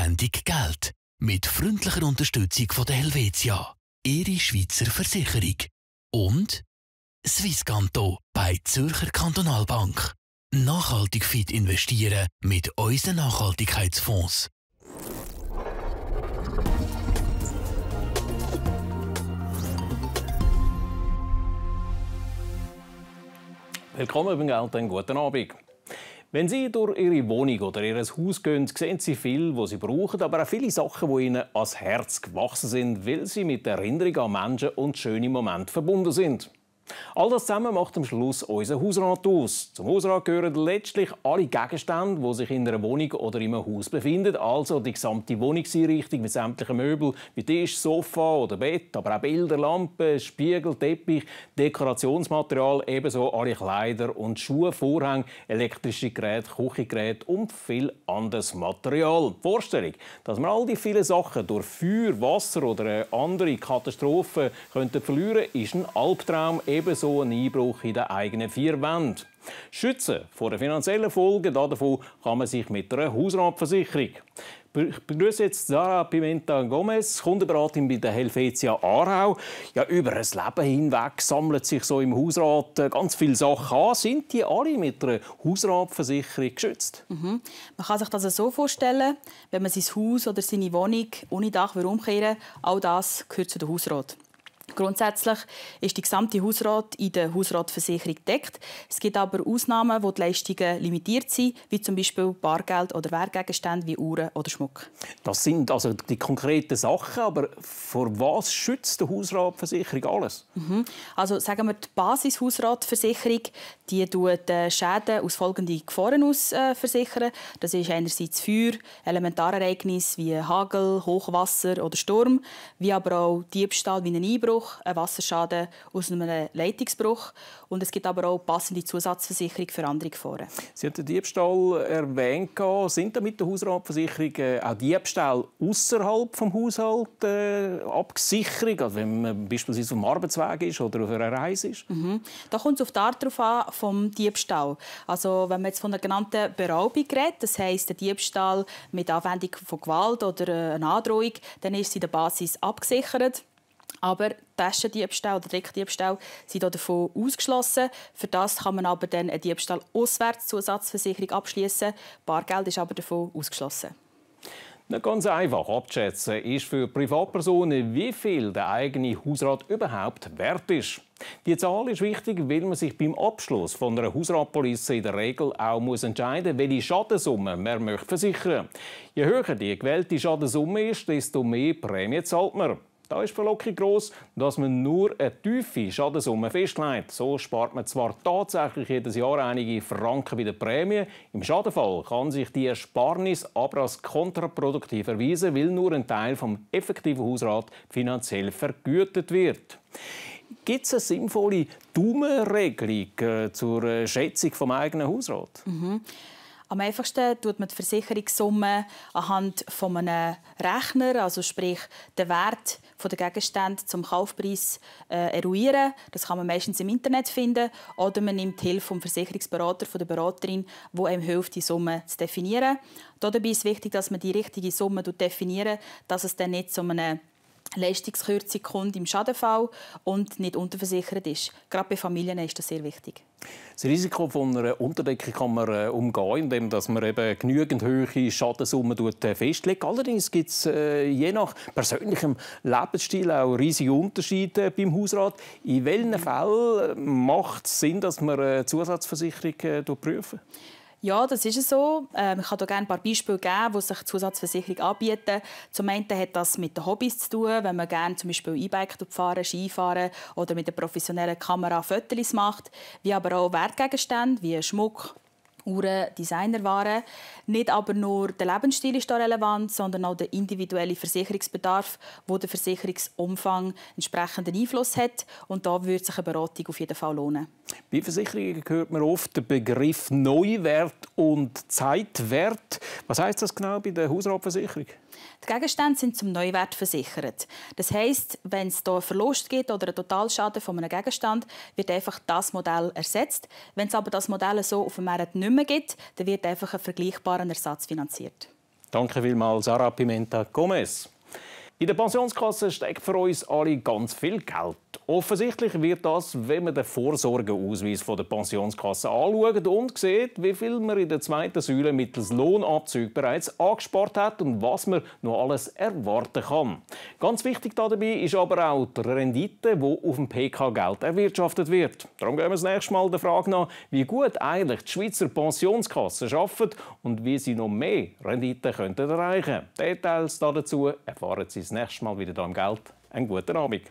Sendung Geld. Mit freundlicher Unterstützung von der Helvetia, Ihre Schweizer Versicherung. Und Swisscanto bei Zürcher Kantonalbank. Nachhaltig fit investieren mit unseren Nachhaltigkeitsfonds. Willkommen beim Geld, einen guten Abend. Wenn Sie durch Ihre Wohnung oder Ihr Haus gehen, sehen Sie viel, was Sie brauchen, aber auch viele Sachen, die Ihnen ans Herz gewachsen sind, weil sie mit Erinnerungen an Menschen und schöne Momente verbunden sind. All das zusammen macht am Schluss unseren Hausrat aus. Zum Hausrat gehören letztlich alle Gegenstände, die sich in einer Wohnung oder im Haus befinden, also die gesamte Wohnungseinrichtung mit sämtlichen Möbeln wie Tisch, Sofa oder Bett, aber auch Bilder, Lampen, Spiegel, Teppich, Dekorationsmaterial, ebenso alle Kleider und Schuhe, Vorhänge, elektrische Geräte, Küchengeräte und viel anderes Material. Die Vorstellung, dass man all die vielen Sachen durch Feuer, Wasser oder andere Katastrophen könnte verlieren, ist ein Albtraum ebenso einen Einbruch in den eigenen vier Wänden. Schützen vor den finanziellen Folgen davon kann man sich mit einer Hausratversicherung. Ich begrüße jetzt Sarah Pimenta Gomez, Kundenberatin bei der Helvetia Aarau. Ja, über ein Leben hinweg sammelt sich so im Hausrat äh, ganz viele Sachen an. Sind die alle mit einer Hausratversicherung geschützt? Mhm. Man kann sich das so vorstellen, wenn man sein Haus oder seine Wohnung ohne Dach umkehren will, all das gehört zu der Hausrat. Grundsätzlich ist die gesamte Hausrat in der Hausratversicherung gedeckt. Es gibt aber Ausnahmen, wo die Leistungen limitiert sind, wie zum Beispiel Bargeld oder Wertgegenstände wie Uhren oder Schmuck. Das sind also die konkreten Sachen, aber vor was schützt die Hausratversicherung alles? Mhm. Also sagen wir, die Basis-Hausratversicherung, die tut äh, Schäden aus folgenden Gefahren aus äh, versichern. Das ist einerseits Feuer, Elementarereignisse wie Hagel, Hochwasser oder Sturm, wie aber auch Diebstahl wie ein Einbruch Wasserbruch, einen Wasserschaden aus einem Leitungsbruch und es gibt aber auch passende Zusatzversicherung für andere Gefahren. Sie haben den Diebstahl erwähnt. Sind damit der Hausratversicherung äh, auch Diebstahl außerhalb des Haushalts äh, abgesichert, also wenn man beispielsweise auf dem Arbeitsweg ist oder auf einer Reise ist? Mhm. Da kommt es auf die Art darauf an vom Diebstahl. Also wenn man jetzt von der genannten Beraubung redet, das heißt der Diebstahl mit Anwendung von Gewalt oder äh, einer Androhung, dann ist sie der Basis abgesichert. Aber Taschendiebstahl oder Trickdiebstahl sind davon ausgeschlossen. Für das kann man aber dann eine Diebstahl auswärts Zusatzversicherung abschließen. Bargeld ist aber davon ausgeschlossen. Nicht ganz einfach abzuschätzen ist für Privatpersonen, wie viel der eigene Hausrat überhaupt wert ist. Die Zahl ist wichtig, weil man sich beim Abschluss von einer Hausratpolice in der Regel auch muss entscheiden muss, welche Schadensumme man versichern möchte. Je höher die gewählte Schadensumme ist, desto mehr Prämie zahlt man. Da ist die Verlockung gross, dass man nur eine tiefe Schadensumme festlegt. So spart man zwar tatsächlich jedes Jahr einige Franken bei der Prämie. Im Schadenfall kann sich die Ersparnis aber als kontraproduktiv erweisen, weil nur ein Teil vom effektiven Hausrat finanziell vergütet wird. Gibt es eine sinnvolle Daumenregelung äh, zur äh, Schätzung vom eigenen Hausrat? Mhm. Am einfachsten tut man die Versicherungssumme anhand von einem Rechner, also sprich den Wert von der Gegenstände zum Kaufpreis äh, eruieren. Das kann man meistens im Internet finden oder man nimmt Hilfe vom Versicherungsberater, von der Beraterin, wo einem hilft, die Summe zu definieren. Dabei ist es wichtig, dass man die richtige Summe definiert, dass es dann nicht zu einem Leistungskürzung kommt im Schadenfall und nicht unterversichert ist. Gerade bei Familien ist das sehr wichtig. Das Risiko von einer Unterdeckung kann man äh, umgehen, indem man eben genügend hohe Schadensummen äh, festlegt. Allerdings gibt es äh, je nach persönlichem Lebensstil auch riesige Unterschiede beim Hausrat. In welchen mhm. Fällen macht es Sinn, dass man eine Zusatzversicherung prüfen? Ja, das ist so. Ähm, ich kann hier gerne ein paar Beispiele geben, die sich Zusatzversicherung anbieten. Zum einen hat das mit den Hobbys zu tun, wenn man gerne zum Beispiel E-Bike fahren, Ski fahren oder mit einer professionellen Kamera Fotos macht, wie aber auch Wertgegenstände wie Schmuck, Uhren Designerware. Nicht aber nur der Lebensstil ist da relevant, sondern auch der individuelle Versicherungsbedarf, wo der Versicherungsumfang entsprechenden Einfluss hat. Und da würde sich eine Beratung auf jeden Fall lohnen. Bei Versicherungen hört man oft den Begriff Neuwert und Zeitwert. Was heißt das genau bei der Hausratversicherung? Die Gegenstände sind zum Neuwert versichert. Das heißt, wenn es hier einen Verlust gibt oder einen Totalschaden von einem Gegenstand, wird einfach das Modell ersetzt. Wenn es aber das Modell so auf dem Markt nicht mehr mehr gibt, dann wird einfach ein vergleichbarer Ersatz finanziert. Danke vielmals, Sarah Pimenta Gomez. In der Pensionskasse steckt für uns alle ganz viel Geld. Offensichtlich wird das, wenn man den Vorsorgeausweis der Pensionskasse anschaut und sieht, wie viel man in der zweiten Säule mittels Lohnabzug bereits angespart hat und was man noch alles erwarten kann. Ganz wichtig dabei ist aber auch die Rendite, die auf dem PK-Geld erwirtschaftet wird. Darum gehen wir das nächste Mal der Frage nach, wie gut eigentlich die Schweizer Pensionskassen arbeiten und wie sie noch mehr Rendite könnten erreichen könnten. Details dazu erfahren Sie das nächste Mal wieder hier im Geld. Einen guten Abend.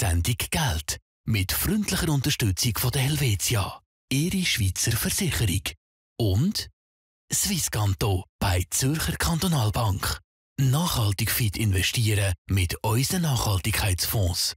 Sendung Geld mit freundlicher Unterstützung von der Helvetia, Ihre Schweizer Versicherung und Swisscanto bei Zürcher Kantonalbank. Nachhaltig fit investieren mit unseren Nachhaltigkeitsfonds.